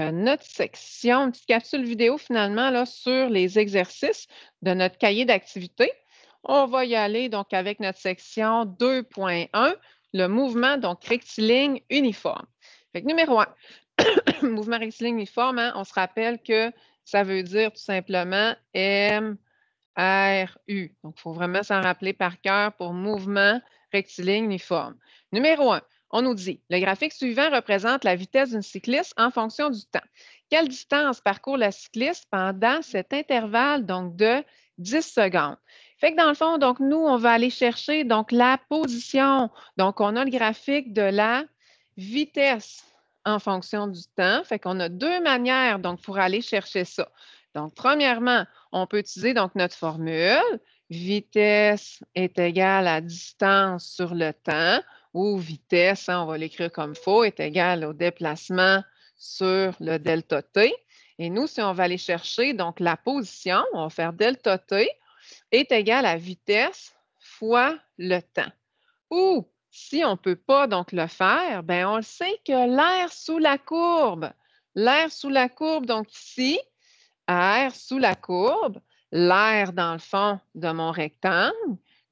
Euh, notre section, une petite capsule vidéo finalement là, sur les exercices de notre cahier d'activité. On va y aller donc avec notre section 2.1, le mouvement donc rectiligne uniforme. Fait numéro 1, mouvement rectiligne uniforme, hein, on se rappelle que ça veut dire tout simplement M, R, U. Donc, il faut vraiment s'en rappeler par cœur pour mouvement rectiligne uniforme. Numéro 1, on nous dit, le graphique suivant représente la vitesse d'une cycliste en fonction du temps. Quelle distance parcourt la cycliste pendant cet intervalle donc de 10 secondes? Fait que dans le fond, donc nous, on va aller chercher donc la position. Donc, on a le graphique de la vitesse en fonction du temps. Fait qu'on a deux manières donc pour aller chercher ça. Donc, premièrement, on peut utiliser donc notre formule vitesse est égale à distance sur le temps ou vitesse, hein, on va l'écrire comme faux, est égal au déplacement sur le delta t. Et nous, si on va aller chercher donc la position, on va faire delta t est égal à vitesse fois le temps. Ou si on ne peut pas donc le faire, ben, on sait que l'air sous la courbe, l'air sous la courbe, donc ici, air sous la courbe, l'air dans le fond de mon rectangle,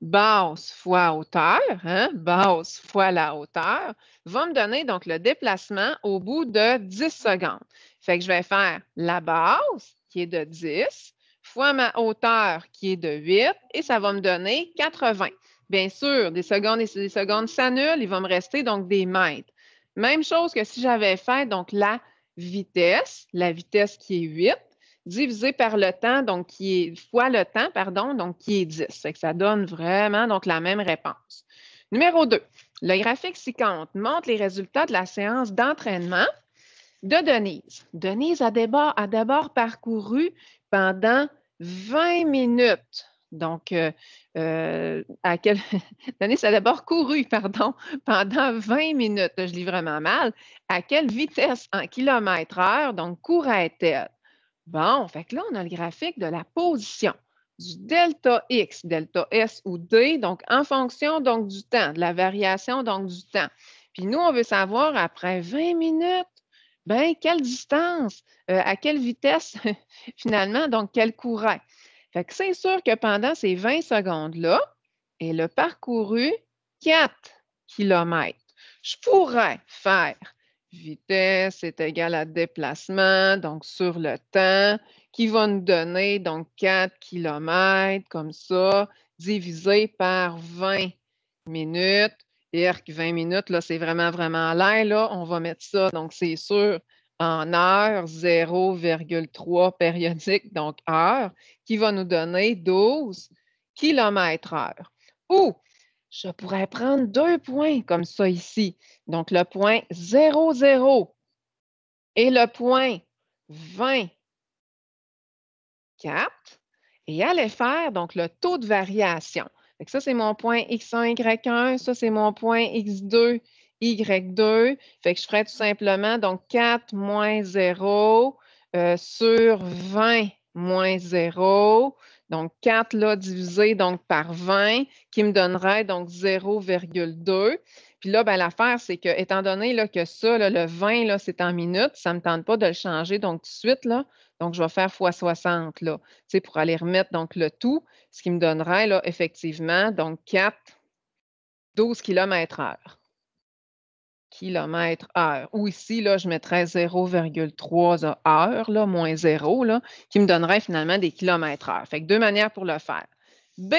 basse fois hauteur, hein, basse fois la hauteur, va me donner donc le déplacement au bout de 10 secondes. Fait que je vais faire la base, qui est de 10, fois ma hauteur, qui est de 8, et ça va me donner 80. Bien sûr, des secondes et des secondes s'annulent, il va me rester donc des mètres. Même chose que si j'avais fait donc la vitesse, la vitesse qui est 8, divisé par le temps, donc qui est fois le temps, pardon, donc qui est 10. que ça donne vraiment donc la même réponse. Numéro 2, le graphique compte, montre les résultats de la séance d'entraînement de Denise. Denise a d'abord, parcouru pendant 20 minutes. Donc, euh, euh, à quelle... Denise a d'abord couru, pardon, pendant 20 minutes. Je lis vraiment mal. À quelle vitesse en kilomètre-heure, donc, courait-elle? Bon, fait là, on a le graphique de la position du delta X, delta S ou D, donc en fonction donc du temps, de la variation donc du temps. Puis nous, on veut savoir après 20 minutes, ben quelle distance, euh, à quelle vitesse finalement, donc quel courait. Fait que c'est sûr que pendant ces 20 secondes-là, elle a parcouru 4 km. Je pourrais faire vitesse est égale à déplacement, donc sur le temps, qui va nous donner donc 4 km comme ça, divisé par 20 minutes. Et 20 minutes, là, c'est vraiment, vraiment l'air. Là, on va mettre ça, donc c'est sûr, en heure, 0,3 périodique, donc heure, qui va nous donner 12 km heure. Ou je pourrais prendre deux points comme ça ici. Donc, le point 0, 0 et le point 20, 4. Et aller faire donc le taux de variation. ça, c'est mon point X1, Y1. Ça, c'est mon point X2, Y2. Fait que je ferais tout simplement donc 4 moins 0 euh, sur 20 moins 0 donc, 4 là, divisé donc, par 20, qui me donnerait donc 0,2. Puis là, ben, l'affaire, c'est que, étant donné là, que ça, là, le 20, là, c'est en minutes, ça ne me tente pas de le changer donc tout de suite. Là, donc, je vais faire x 60 là, pour aller remettre donc, le tout, ce qui me donnerait là, effectivement donc 4, 12 km heure km heure. Ou ici, là, je mettrais 0,3 heure, là, moins 0, là, qui me donnerait finalement des kilomètres heure. Fait que deux manières pour le faire. B,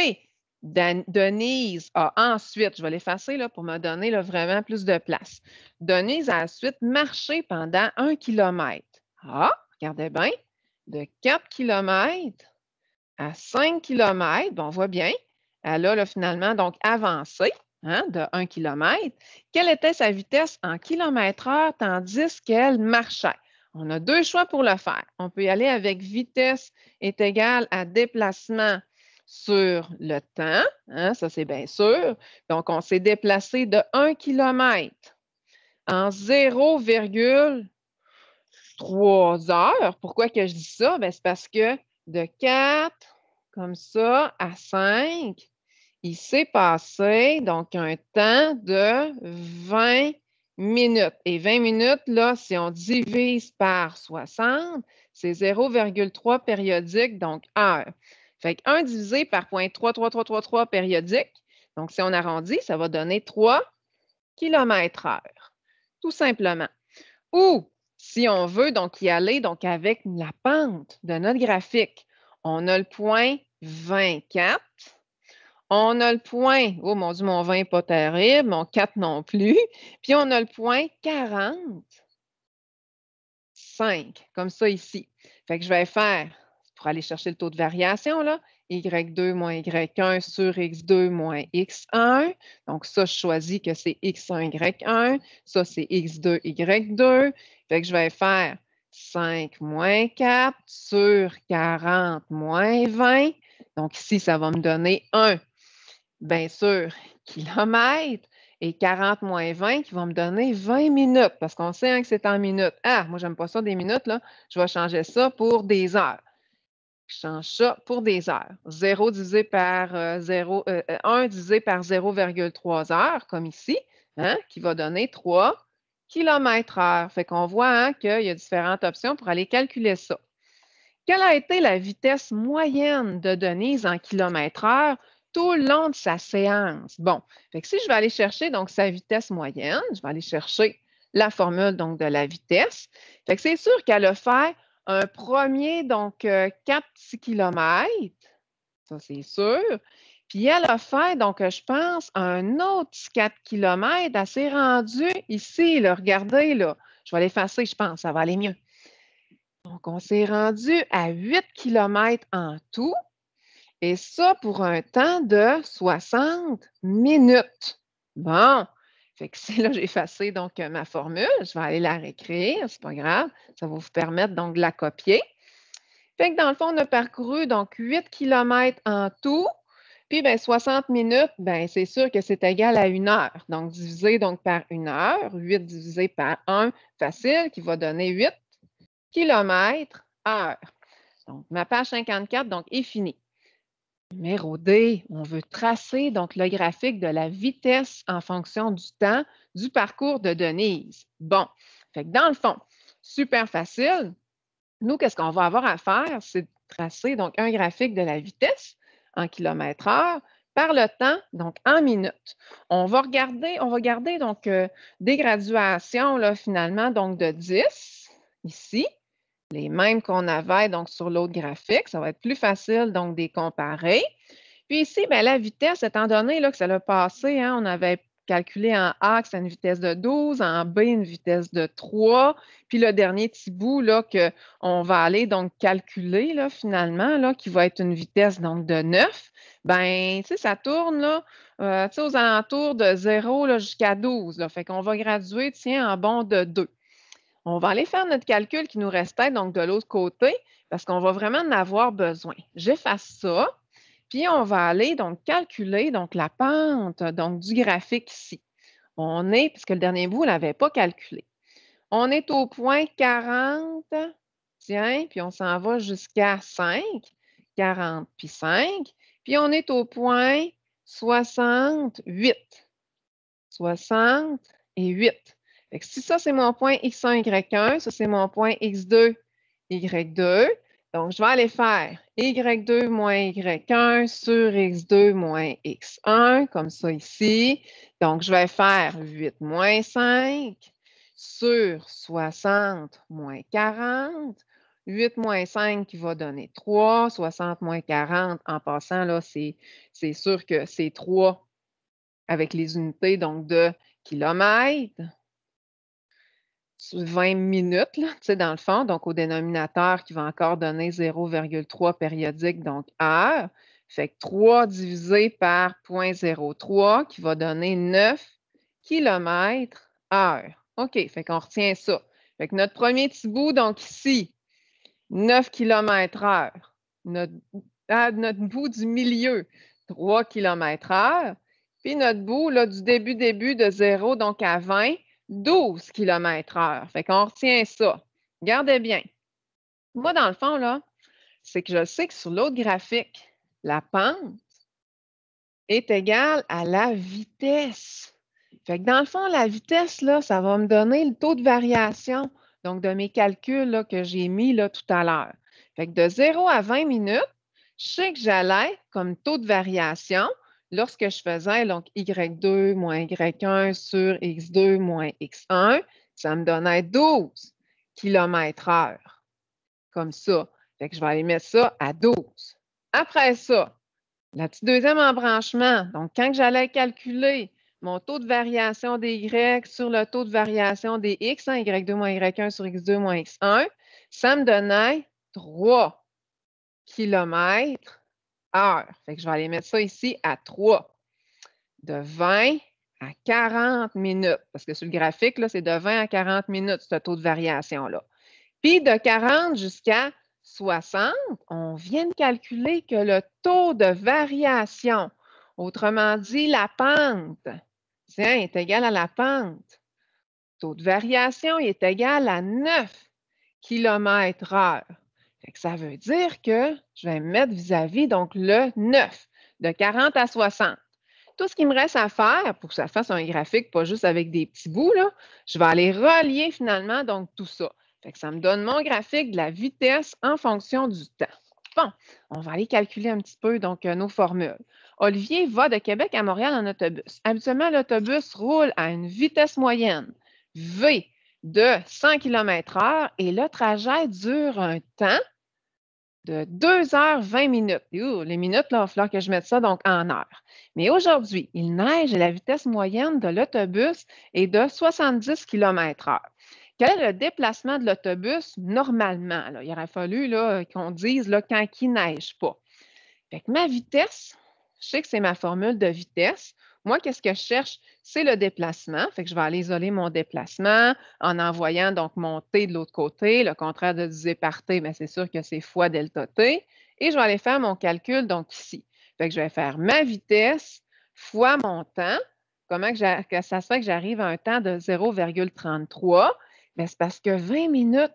Denise a ensuite, je vais l'effacer pour me donner vraiment plus de place. Denise a ensuite marché pendant un kilomètre. Ah, regardez bien, de 4 km à 5 km, on voit bien, elle a finalement donc avancé. Hein, de 1 km, quelle était sa vitesse en km heure tandis qu'elle marchait? On a deux choix pour le faire. On peut y aller avec vitesse est égale à déplacement sur le temps. Hein, ça, c'est bien sûr. Donc, on s'est déplacé de 1 km en 0,3 heures. Pourquoi que je dis ça? Ben, c'est parce que de 4 comme ça à 5, il s'est passé donc un temps de 20 minutes. Et 20 minutes, là, si on divise par 60, c'est 0,3 périodique, donc heure. Fait que 1 divisé par 0.33333 périodique, donc si on arrondit, ça va donner 3 km heure, tout simplement. Ou, si on veut donc y aller donc avec la pente de notre graphique, on a le point 24 on a le point, oh mon Dieu, mon 20 pas terrible, mon 4 non plus. Puis on a le point 45, comme ça ici. Fait que je vais faire, pour aller chercher le taux de variation, là, y2 moins y1 sur x2 moins x1. Donc ça, je choisis que c'est x1, y1. Ça, c'est x2, y2. Fait que je vais faire 5 moins 4 sur 40 moins 20. Donc ici, ça va me donner 1. Bien sûr, kilomètres et 40 moins 20 qui vont me donner 20 minutes parce qu'on sait hein, que c'est en minutes. Ah, moi, n'aime pas ça des minutes, là. Je vais changer ça pour des heures. Je change ça pour des heures. 0 par 0, 1 divisé par 0,3 euh, euh, euh, heures, comme ici, hein, qui va donner 3 km heure. Fait qu'on voit hein, qu'il y a différentes options pour aller calculer ça. Quelle a été la vitesse moyenne de Denise en kilomètres heure tout le long de sa séance. Bon, si je vais aller chercher donc sa vitesse moyenne, je vais aller chercher la formule donc de la vitesse. que c'est sûr qu'elle a fait un premier donc 4 euh, petits kilomètres, ça c'est sûr. Puis elle a fait donc euh, je pense un autre 4 kilomètres. Elle s'est rendue ici, regardez là. Je vais l'effacer, je pense, ça va aller mieux. Donc, on s'est rendu à 8 km en tout. Et ça pour un temps de 60 minutes. Bon, fait que là j'ai effacé donc euh, ma formule, je vais aller la réécrire, c'est pas grave, ça va vous permettre donc de la copier. Fait que dans le fond, on a parcouru donc 8 km en tout. Puis ben, 60 minutes, ben, c'est sûr que c'est égal à une heure. Donc, divisé donc par une heure, 8 divisé par 1, facile, qui va donner 8 km heure. Donc, ma page 54 donc, est finie. Numéro D, on veut tracer donc le graphique de la vitesse en fonction du temps du parcours de Denise. Bon, dans le fond, super facile. Nous, qu'est-ce qu'on va avoir à faire? C'est tracer donc un graphique de la vitesse en km heure par le temps, donc en minutes. On va regarder, on va regarder donc euh, des graduations là, finalement donc de 10 ici les mêmes qu'on avait donc sur l'autre graphique. Ça va être plus facile donc de les comparer. Puis ici, ben, la vitesse, étant donné là, que ça l'a passé, hein, on avait calculé en A que c'est une vitesse de 12, en B une vitesse de 3, puis le dernier petit bout qu'on va aller donc calculer là, finalement, là, qui va être une vitesse donc de 9, ben ça tourne là, euh, aux alentours de 0 jusqu'à 12. Là, fait qu'on va graduer tiens, en bon de 2. On va aller faire notre calcul qui nous restait, donc de l'autre côté, parce qu'on va vraiment en avoir besoin. J'efface ça, puis on va aller donc calculer donc, la pente donc, du graphique ici. On est, puisque le dernier bout, on ne l'avait pas calculé. On est au point 40, tiens, puis on s'en va jusqu'à 5, 40 puis 5, puis on est au point 68, 60 et 8 si ça, c'est mon point X1, Y1, ça, c'est mon point X2, Y2. Donc, je vais aller faire Y2 moins Y1 sur X2 moins X1, comme ça ici. Donc, je vais faire 8 moins 5 sur 60 moins 40. 8 moins 5 qui va donner 3. 60 moins 40, en passant, là, c'est sûr que c'est 3 avec les unités, donc de kilomètres. 20 minutes, là, dans le fond, donc au dénominateur qui va encore donner 0,3 périodique, donc heure. Fait que 3 divisé par 0.03 qui va donner 9 km heure. OK, fait qu'on retient ça. Fait que notre premier petit bout, donc ici, 9 km heure. Notre, ah, notre bout du milieu, 3 km heure. Puis notre bout là, du début, début de 0, donc à 20, 12 km h Fait qu'on retient ça. Gardez bien. Moi, dans le fond, là, c'est que je sais que sur l'autre graphique, la pente est égale à la vitesse. Fait que dans le fond, la vitesse, là, ça va me donner le taux de variation, donc de mes calculs là, que j'ai mis là, tout à l'heure. Fait que de 0 à 20 minutes, je sais que j'allais comme taux de variation lorsque je faisais donc Y2 moins Y1 sur X2 moins X1, ça me donnait 12 km heure, comme ça. Fait que je vais aller mettre ça à 12. Après ça, la petite deuxième embranchement, donc quand j'allais calculer mon taux de variation des Y sur le taux de variation des X, hein, Y2 moins Y1 sur X2 moins X1, ça me donnait 3 km fait que je vais aller mettre ça ici à 3. De 20 à 40 minutes. Parce que sur le graphique, c'est de 20 à 40 minutes, ce taux de variation-là. Puis de 40 jusqu'à 60, on vient de calculer que le taux de variation, autrement dit la pente, est égal à la pente. Le taux de variation est égal à 9 km h ça veut dire que je vais mettre vis-à-vis donc le 9 de 40 à 60. Tout ce qui me reste à faire pour que ça fasse un graphique, pas juste avec des petits bouts, je vais aller relier finalement donc tout ça. ça me donne mon graphique de la vitesse en fonction du temps. Bon, on va aller calculer un petit peu donc euh, nos formules. Olivier va de Québec à Montréal en autobus. Habituellement, l'autobus roule à une vitesse moyenne, V, de 100 km h et le trajet dure un temps de 2 h 20 minutes. les minutes, là, il va falloir que je mette ça donc en heure. Mais aujourd'hui, il neige et la vitesse moyenne de l'autobus est de 70 km h Quel est le déplacement de l'autobus normalement? Il aurait fallu qu'on dise quand il neige pas. Fait que ma vitesse, je sais que c'est ma formule de vitesse. Moi, qu'est-ce que je cherche? C'est le déplacement. Fait que je vais aller isoler mon déplacement en envoyant donc mon T de l'autre côté. Le contraire de diviser par T, mais ben, c'est sûr que c'est fois delta T. Et je vais aller faire mon calcul donc ici. Fait que je vais faire ma vitesse fois mon temps. Comment ça se fait que j'arrive à un temps de 0,33? Ben, c'est parce que 20 minutes,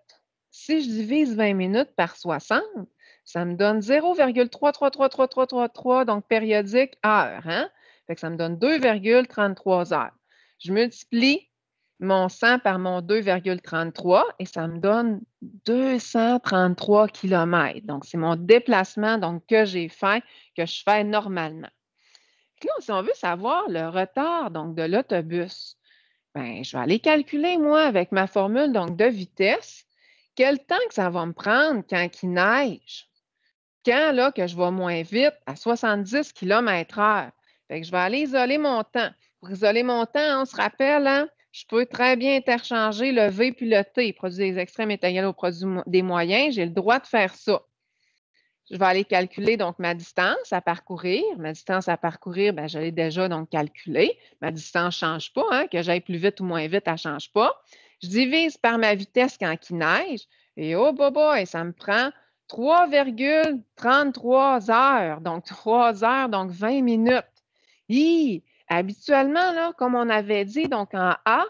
si je divise 20 minutes par 60, ça me donne 0,3333333, donc périodique heure. Hein? Fait ça me donne 2,33 heures. Je multiplie mon 100 par mon 2,33 et ça me donne 233 km. Donc, c'est mon déplacement donc, que j'ai fait, que je fais normalement. Là, si on veut savoir le retard donc, de l'autobus, ben, je vais aller calculer, moi, avec ma formule donc, de vitesse, quel temps que ça va me prendre quand il neige. Quand là, que je vais moins vite à 70 km/h je vais aller isoler mon temps. Pour isoler mon temps, on se rappelle, hein, je peux très bien interchanger le V puis le T, produit des extrêmes égal au produit des moyens. J'ai le droit de faire ça. Je vais aller calculer donc ma distance à parcourir. Ma distance à parcourir, ben, je l'ai déjà donc calculée. Ma distance ne change pas. Hein, que j'aille plus vite ou moins vite, elle ne change pas. Je divise par ma vitesse quand il neige. Et oh, bobo, et ça me prend 3,33 heures, donc 3 heures, donc 20 minutes. Habituellement, comme on avait dit, donc en A,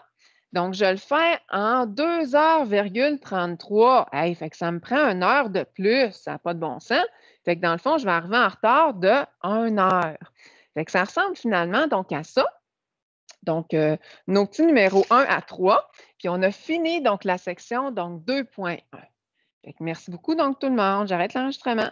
donc je le fais en 2h33. fait que ça me prend une heure de plus, ça n'a pas de bon sens. Fait que dans le fond, je vais arriver en retard de 1 heure. Fait que ça ressemble finalement donc à ça. Donc, euh, nos petits numéros 1 à 3. Puis on a fini donc la section donc 2.1. Merci beaucoup donc tout le monde. J'arrête l'enregistrement.